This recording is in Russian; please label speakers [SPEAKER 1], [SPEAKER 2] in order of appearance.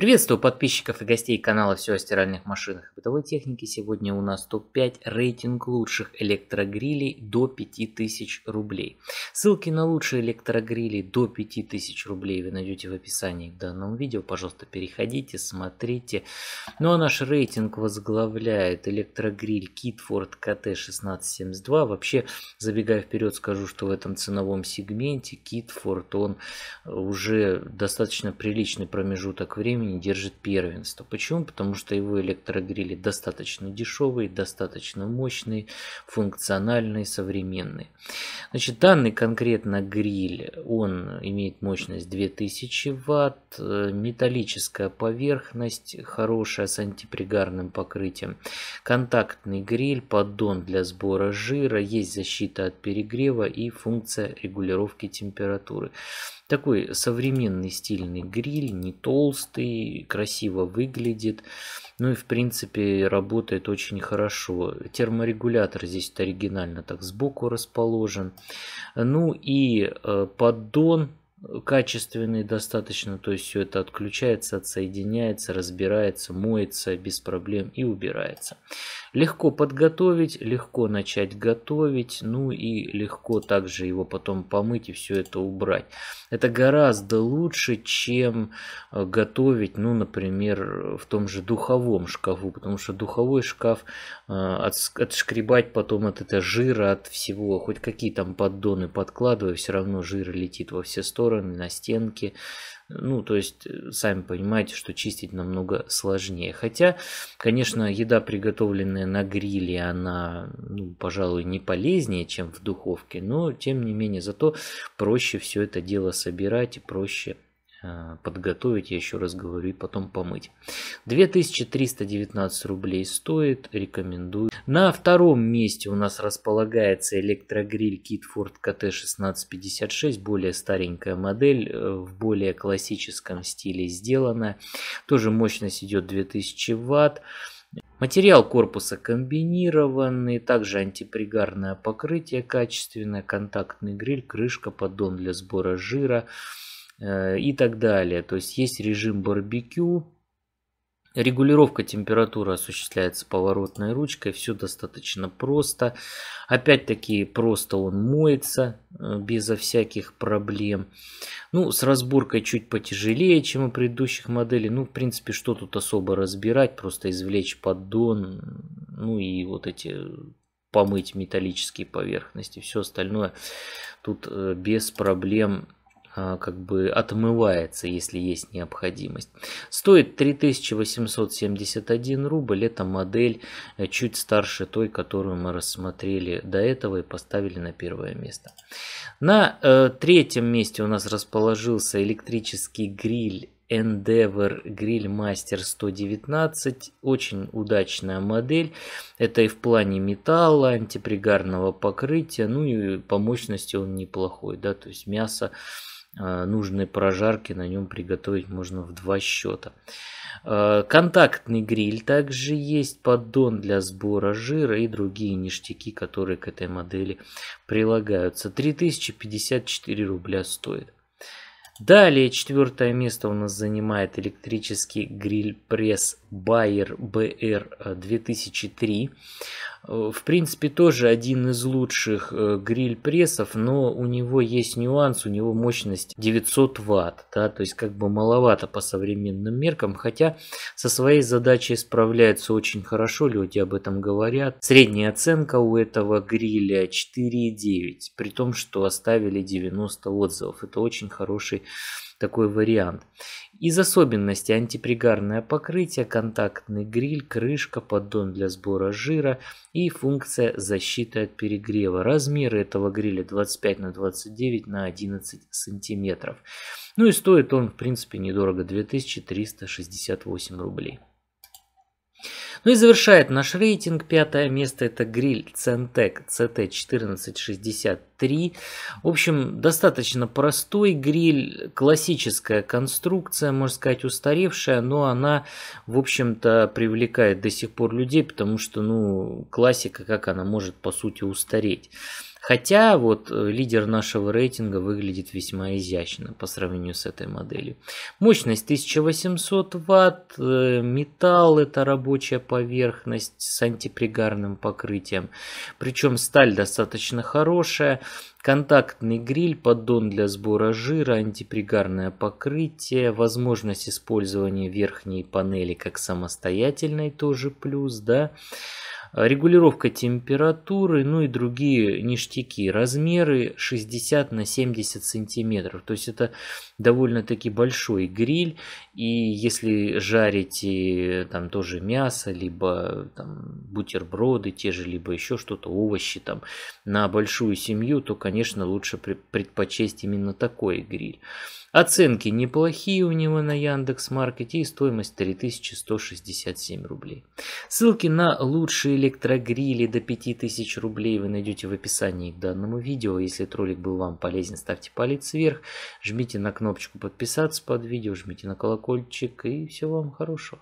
[SPEAKER 1] Приветствую подписчиков и гостей канала «Все о стиральных машинах и бытовой технике». Сегодня у нас топ-5 рейтинг лучших электрогрилей до 5000 рублей. Ссылки на лучшие электрогрили до 5000 рублей вы найдете в описании к данному видео. Пожалуйста, переходите, смотрите. Ну а наш рейтинг возглавляет электрогриль Kitford KT1672. Вообще, забегая вперед, скажу, что в этом ценовом сегменте Kitford, он уже достаточно приличный промежуток времени Германии держит первенство. Почему? Потому что его электрогрили достаточно дешевые, достаточно мощные, функциональные, современные. Значит, данный конкретно гриль, он имеет мощность 2000 Вт, э, металлическая поверхность хорошая с антипригарным покрытием, контактный гриль, поддон для сбора жира, есть защита от перегрева и функция регулировки температуры. Такой современный стильный гриль, не толстый, красивый, красиво выглядит. Ну и в принципе работает очень хорошо. Терморегулятор здесь оригинально так сбоку расположен. Ну и э, поддон качественный достаточно, то есть все это отключается, отсоединяется, разбирается, моется без проблем и убирается. Легко подготовить, легко начать готовить, ну и легко также его потом помыть и все это убрать. Это гораздо лучше, чем э, готовить, ну, например, в том же духовом шкафу, потому что духовой шкаф э, отшкребать потом от этого жира, от всего, хоть какие там поддоны подкладывай, все равно жир летит во все стороны, на стенки, ну, то есть, э, сами понимаете, что чистить намного сложнее. Хотя, конечно, еда, приготовленная на гриле, она, ну, пожалуй, не полезнее, чем в духовке, но, тем не менее, зато проще все это дело собирать и проще Э, подготовить, я еще раз говорю, и потом помыть. 2319 рублей стоит, рекомендую. На втором месте у нас располагается электрогриль Kitford KT1656, более старенькая модель, э, в более классическом стиле сделана. Тоже мощность идет 2000 ватт. Материал корпуса комбинированный, также антипригарное покрытие качественное, контактный гриль, крышка, поддон для сбора жира. Э, и так далее. То есть есть режим барбекю, Регулировка температуры осуществляется поворотной ручкой, все достаточно просто. Опять-таки просто он моется э, безо всяких проблем. Ну, с разборкой чуть потяжелее, чем у предыдущих моделей. Ну, в принципе, что тут особо разбирать, просто извлечь поддон, ну и вот эти э, помыть металлические поверхности. Все остальное тут без проблем а, как бы отмывается, если есть необходимость. Стоит 3871 рубль. Это модель э, чуть старше той, которую мы рассмотрели до этого и поставили на первое место. На э, третьем месте у нас расположился электрический гриль Endeavor Grill Master 119. Очень удачная модель. Это и в плане металла, антипригарного покрытия, ну и по мощности он неплохой. Да? То есть мясо Э, нужной прожарки на нем приготовить можно в два счета. Э, контактный гриль также есть, поддон для сбора жира и другие ништяки, которые к этой модели прилагаются. 3054 рубля стоит. Далее четвертое место у нас занимает электрический гриль пресс Bayer BR 2003. Э, в принципе, тоже один из лучших э, гриль-прессов, но у него есть нюанс, у него мощность 900 ватт, да, то есть как бы маловато по современным меркам, хотя со своей задачей справляется очень хорошо, люди об этом говорят. Средняя оценка у этого гриля 4,9, при том, что оставили 90 отзывов, это очень хороший такой вариант. Из особенностей антипригарное покрытие, контактный гриль, крышка, поддон для сбора жира и функция защиты от перегрева. Размеры этого гриля 25 на 29 на 11 сантиметров. Ну и стоит он в принципе недорого 2368 рублей. Ну и завершает наш рейтинг. Пятое место это гриль Centec CT1463. В общем, достаточно простой гриль, классическая конструкция, можно сказать, устаревшая, но она, в общем-то, привлекает до сих пор людей, потому что, ну, классика, как она может, по сути, устареть. Хотя вот э, лидер нашего рейтинга выглядит весьма изящно по сравнению с этой моделью. Мощность 1800 Вт, э, металл это рабочая поверхность с антипригарным покрытием. Причем сталь достаточно хорошая. Контактный гриль, поддон для сбора жира, антипригарное покрытие, возможность использования верхней панели как самостоятельной тоже плюс, да регулировка температуры, ну и другие ништяки. Размеры 60 на 70 сантиметров, то есть это довольно-таки большой гриль. И если жарите э, там тоже мясо, либо там бутерброды те же, либо еще что-то, овощи там на большую семью, то, конечно, лучше предпочесть именно такой гриль. Оценки неплохие у него на Яндекс.Маркете и стоимость 3167 рублей. Ссылки на лучшие электрогриле до 5000 рублей вы найдете в описании к данному видео. Если этот ролик был вам полезен, ставьте палец вверх, жмите на кнопочку подписаться под видео, жмите на колокольчик и всего вам хорошего.